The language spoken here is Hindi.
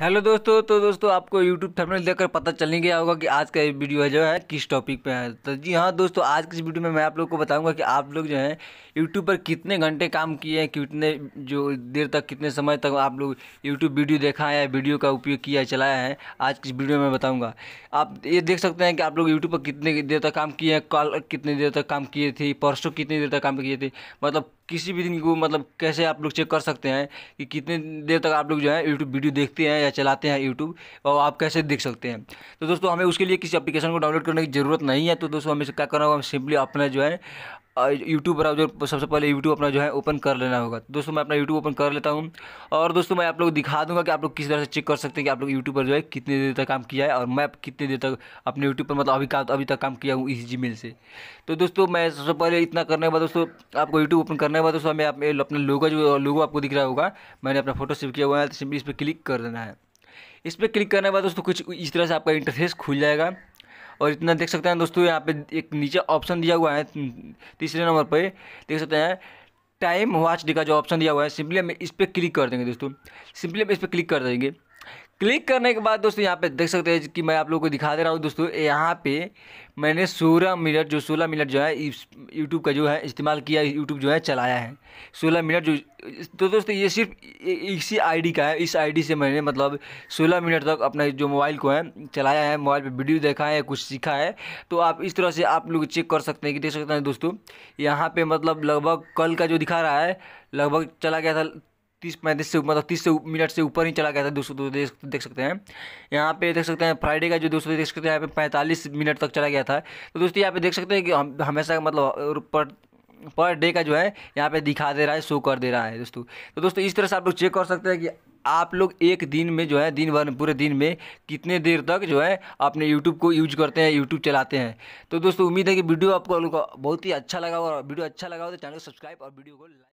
हेलो दोस्तों तो दोस्तों आपको यूट्यूब थंबनेल देखकर पता नहीं गया होगा कि आज का ये वीडियो है जो है किस टॉपिक पे है तो जी हाँ दोस्तों आज की इस वीडियो में मैं आप लोग को बताऊंगा कि आप लोग जो है यूट्यूब पर कितने घंटे काम किए हैं कितने जो देर तक कितने समय तक आप लोग यूट्यूब वीडियो देखा है वीडियो का उपयोग किया चलाया है आज की इस वीडियो में बताऊँगा आप ये देख सकते हैं कि आप लोग यूट्यूब पर कितने देर तक काम किए हैं कल कितने देर तक काम किए थे परसों कितनी देर तक काम किए थे मतलब किसी भी दिन को मतलब कैसे आप लोग चेक कर सकते हैं कि कितने देर तक आप लोग जो है यूट्यूब वीडियो देखते हैं या चलाते हैं यूट्यूब और आप कैसे देख सकते हैं तो दोस्तों हमें उसके लिए किसी एप्लीकेशन को डाउनलोड करने की जरूरत नहीं है तो दोस्तों हमें क्या करना होगा हम सिंपली अपना जो है यूट्यूब ब्राउजर सबसे पहले यूट्यूब अपना जो है ओपन कर लेना होगा दोस्तों मैं अपना यूट्यूब ओपन कर लेता हूँ और दोस्तों मैं आप लोग दिखा दूंगा कि आप लोग किस तरह से चेक कर सकते हैं कि आप लोग यूट्यूब पर जो है कितने देर तक काम किया है और मैं कितने देर तक अपने यूट्यूब पर मतलब अभी काम अभी तक काम किया हूँ इस जी से तो दोस्तों मैं सबसे पहले इतना करने के बाद दोस्तों आपको यूट्यूब ओपन करने के बाद दोस्तों मैं अपना लोगो जो लोगो आपको दिख रहा होगा मैंने अपना फोटो सेव किया हुआ है तो सिंपली इस पर क्लिक कर देना है इस पर क्लिक करने के बाद दोस्तों कुछ इस तरह से आपका इंटरफेस खुल जाएगा और इतना देख सकते हैं दोस्तों यहाँ पे एक नीचे ऑप्शन दिया हुआ है तीसरे नंबर पर देख सकते हैं टाइम वॉच डे का जो ऑप्शन दिया हुआ है सिंपली हम इस पर क्लिक कर देंगे दोस्तों सिंपली हम इस पर क्लिक कर देंगे क्लिक करने के बाद दोस्तों यहाँ पे देख सकते हैं कि मैं आप लोगों को दिखा दे रहा हूँ दोस्तों यहाँ पे मैंने सोलह मिनट जो सोलह मिनट जो है यूट्यूब का जो है इस्तेमाल किया यूट्यूब जो है चलाया है सोलह मिनट जो तो दोस्तों ये सिर्फ इसी आईडी का है इस आईडी से मैंने मतलब सोलह मिनट तक अपना जो मोबाइल को है चलाया है मोबाइल पर वीडियो देखा है कुछ सीखा है तो आप इस तरह से आप लोग चेक कर सकते हैं कि देख सकते हैं दोस्तों यहाँ पर मतलब लगभग कल का जो दिखा रहा है लगभग चला गया था तीस पैंतीस से मतलब तीस से मिनट से ऊपर ही चला गया था दोस्तों तो देख देख सकते हैं यहाँ पे देख सकते हैं फ्राइडे का जो दोस्तों देख सकते हैं यहाँ पे पैंतालीस मिनट तक चला गया था तो दोस्तों यहाँ पे देख सकते हैं कि हम हमेशा मतलब पर पर डे का जो है यहाँ पे दिखा दे रहा है शो कर दे रहा है दोस्तों तो दोस्तों इस तरह से आप लोग चेक कर सकते हैं कि आप लोग एक दिन में जो है दिन भर पूरे दिन में कितने देर तक जो है अपने YouTube को यूज करते हैं YouTube चलाते हैं तो दोस्तों उम्मीद है कि वीडियो आपको बहुत ही अच्छा लगा और वीडियो अच्छा लगा हो तो चैनल को सब्सक्राइब और वीडियो को लाइक